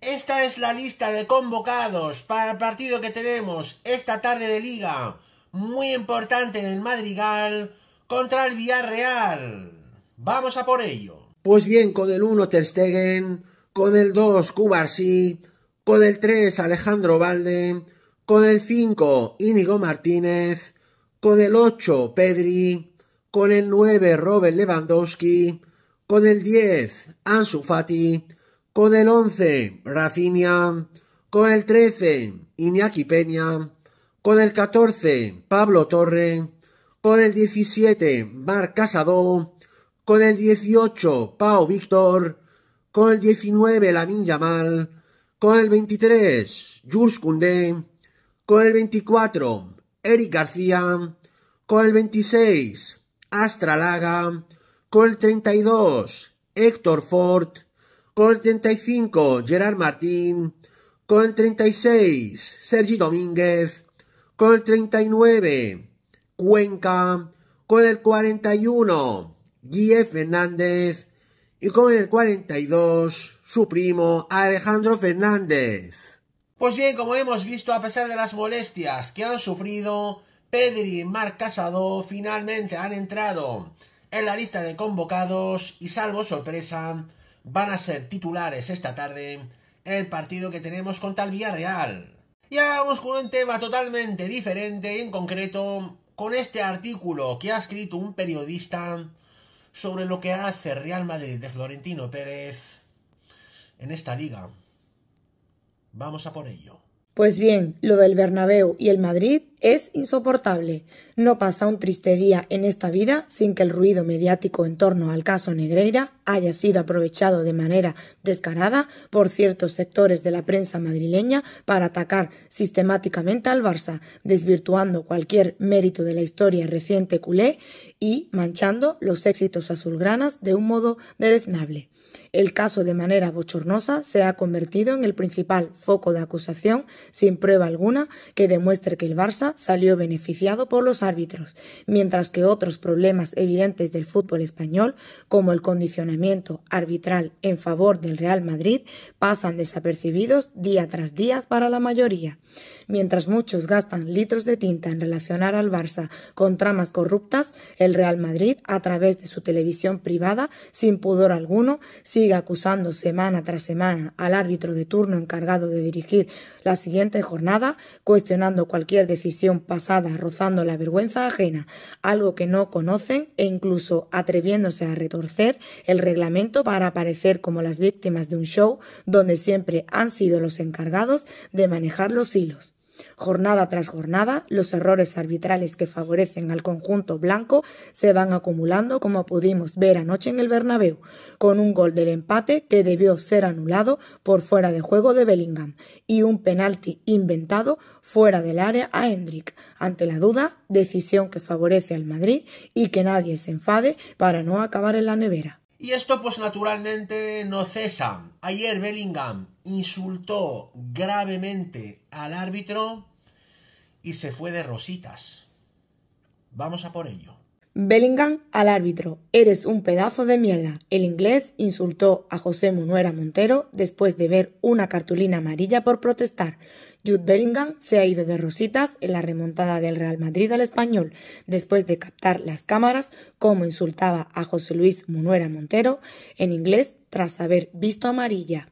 Esta es la lista de convocados para el partido que tenemos esta tarde de liga, muy importante en el Madrigal, contra el Villarreal. Vamos a por ello. Pues bien, con el 1 Ter Stegen, con el 2 Cubarsí, con el 3 Alejandro Valde, con el 5 Íñigo Martínez, con el 8 Pedri, con el 9 Robert Lewandowski, con el 10 Ansu Fati, con el 11, Rafinha. Con el 13, Iñaki Peña. Con el 14, Pablo Torre. Con el 17, Mar Casado. Con el 18, Pau Víctor. Con el 19, Lamin Yamal. Con el 23, Jules Koundé. Con el 24, Eric García. Con el 26, Astralaga. Con el 32, Héctor Ford. Con el 35, Gerard Martín. Con el 36, Sergi Domínguez. Con el 39, Cuenca. Con el 41, Guille Fernández. Y con el 42, su primo Alejandro Fernández. Pues bien, como hemos visto, a pesar de las molestias que han sufrido, Pedri y Marc Casado finalmente han entrado en la lista de convocados y salvo sorpresa, van a ser titulares esta tarde el partido que tenemos contra el Villarreal. Y vamos con un tema totalmente diferente, en concreto con este artículo que ha escrito un periodista sobre lo que hace Real Madrid de Florentino Pérez en esta liga. Vamos a por ello. Pues bien, lo del Bernabéu y el Madrid es insoportable. No pasa un triste día en esta vida sin que el ruido mediático en torno al caso Negreira haya sido aprovechado de manera descarada por ciertos sectores de la prensa madrileña para atacar sistemáticamente al Barça, desvirtuando cualquier mérito de la historia reciente culé y manchando los éxitos azulgranas de un modo deleznable. El caso de manera bochornosa se ha convertido en el principal foco de acusación, sin prueba alguna, que demuestre que el Barça salió beneficiado por los árbitros, mientras que otros problemas evidentes del fútbol español, como el condicionamiento arbitral en favor del Real Madrid, pasan desapercibidos día tras día para la mayoría. Mientras muchos gastan litros de tinta en relacionar al Barça con tramas corruptas, el Real Madrid, a través de su televisión privada, sin pudor alguno, sigue acusando semana tras semana al árbitro de turno encargado de dirigir la siguiente jornada, cuestionando cualquier decisión pasada rozando la vergüenza ajena, algo que no conocen e incluso atreviéndose a retorcer el reglamento para aparecer como las víctimas de un show donde siempre han sido los encargados de manejar los hilos. Jornada tras jornada, los errores arbitrales que favorecen al conjunto blanco se van acumulando, como pudimos ver anoche en el Bernabéu, con un gol del empate que debió ser anulado por fuera de juego de Bellingham y un penalti inventado fuera del área a Hendrik. Ante la duda, decisión que favorece al Madrid y que nadie se enfade para no acabar en la nevera. Y esto pues naturalmente no cesa. Ayer Bellingham insultó gravemente al árbitro y se fue de rositas. Vamos a por ello. Bellingham al árbitro, eres un pedazo de mierda. El inglés insultó a José Monuera Montero después de ver una cartulina amarilla por protestar. Jude Bellingham se ha ido de rositas en la remontada del Real Madrid al español, después de captar las cámaras como insultaba a José Luis Munuera Montero en inglés tras haber visto amarilla.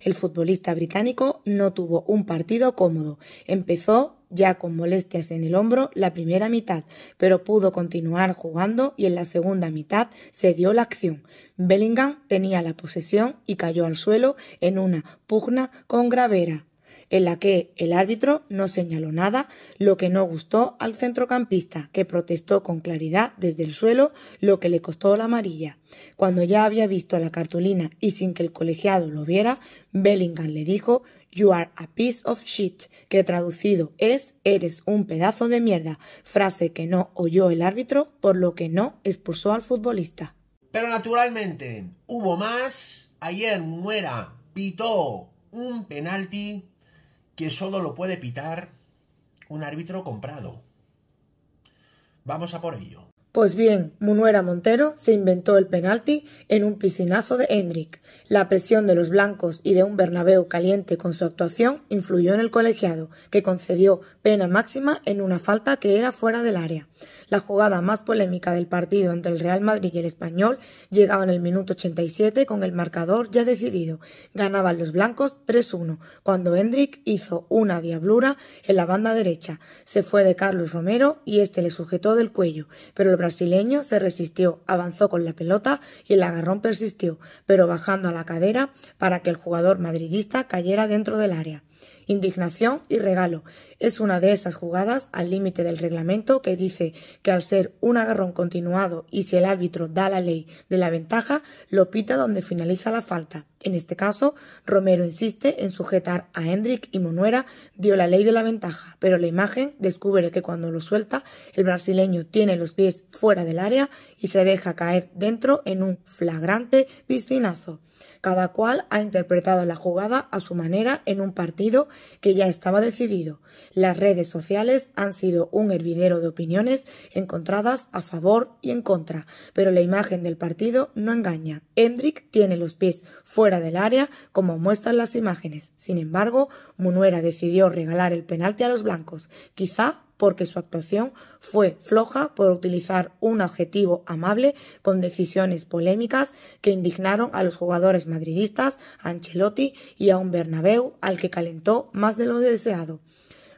El futbolista británico no tuvo un partido cómodo. Empezó ya con molestias en el hombro la primera mitad, pero pudo continuar jugando y en la segunda mitad se dio la acción. Bellingham tenía la posesión y cayó al suelo en una pugna con Gravera en la que el árbitro no señaló nada, lo que no gustó al centrocampista, que protestó con claridad desde el suelo, lo que le costó la amarilla. Cuando ya había visto la cartulina y sin que el colegiado lo viera, Bellingham le dijo You are a piece of shit, que traducido es eres un pedazo de mierda, frase que no oyó el árbitro, por lo que no expulsó al futbolista. Pero naturalmente, hubo más. Ayer Muera pitó un penalti que solo lo puede pitar un árbitro comprado. Vamos a por ello. Pues bien, Munuera Montero se inventó el penalti en un piscinazo de Hendrik. La presión de los blancos y de un Bernabéu caliente con su actuación influyó en el colegiado, que concedió pena máxima en una falta que era fuera del área. La jugada más polémica del partido entre el Real Madrid y el Español llegaba en el minuto 87 con el marcador ya decidido. Ganaban los blancos 3-1 cuando Hendrik hizo una diablura en la banda derecha. Se fue de Carlos Romero y este le sujetó del cuello, pero el brasileño se resistió, avanzó con la pelota y el agarrón persistió, pero bajando a la cadera para que el jugador madridista cayera dentro del área indignación y regalo. Es una de esas jugadas al límite del reglamento que dice que al ser un agarrón continuado y si el árbitro da la ley de la ventaja, lo pita donde finaliza la falta. En este caso, Romero insiste en sujetar a Hendrik y Monuera dio la ley de la ventaja, pero la imagen descubre que cuando lo suelta, el brasileño tiene los pies fuera del área y se deja caer dentro en un flagrante piscinazo. Cada cual ha interpretado la jugada a su manera en un partido que ya estaba decidido. Las redes sociales han sido un hervidero de opiniones encontradas a favor y en contra, pero la imagen del partido no engaña. Hendrik tiene los pies fuera del área, como muestran las imágenes. Sin embargo, Munuera decidió regalar el penalti a los blancos, quizá porque su actuación fue floja por utilizar un adjetivo amable con decisiones polémicas que indignaron a los jugadores madridistas, a Ancelotti y a un Bernabéu al que calentó más de lo deseado.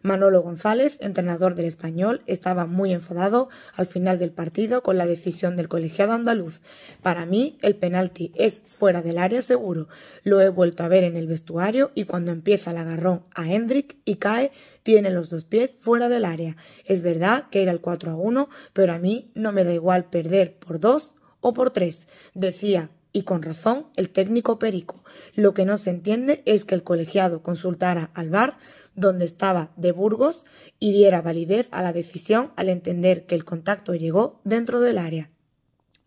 Manolo González, entrenador del español, estaba muy enfadado al final del partido con la decisión del colegiado andaluz. Para mí, el penalti es fuera del área seguro. Lo he vuelto a ver en el vestuario y cuando empieza el agarrón a Hendrik y cae, tiene los dos pies fuera del área. Es verdad que era el 4 a 1, pero a mí no me da igual perder por dos o por tres, decía y con razón el técnico Perico. Lo que no se entiende es que el colegiado consultara al VAR donde estaba de Burgos y diera validez a la decisión al entender que el contacto llegó dentro del área.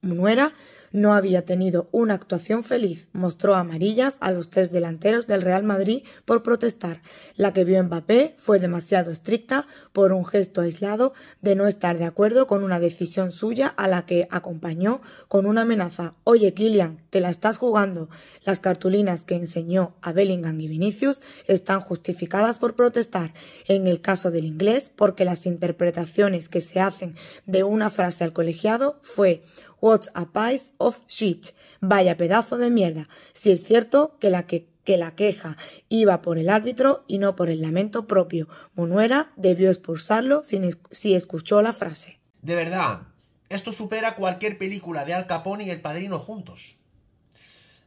Munuera no había tenido una actuación feliz. Mostró amarillas a los tres delanteros del Real Madrid por protestar. La que vio Mbappé fue demasiado estricta por un gesto aislado de no estar de acuerdo con una decisión suya a la que acompañó con una amenaza. Oye, Kylian, te la estás jugando. Las cartulinas que enseñó a Bellingham y Vinicius están justificadas por protestar. En el caso del inglés, porque las interpretaciones que se hacen de una frase al colegiado fue What's a pies Vaya pedazo de mierda. Si es cierto que la que que la queja iba por el árbitro y no por el lamento propio. Monuera debió expulsarlo si escuchó la frase. De verdad, esto supera cualquier película de Al Capone y El Padrino juntos.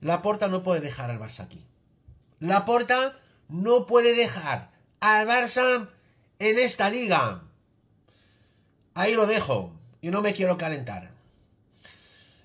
La Porta no puede dejar al Barça aquí. La Porta no puede dejar al Barça en esta liga. Ahí lo dejo y no me quiero calentar.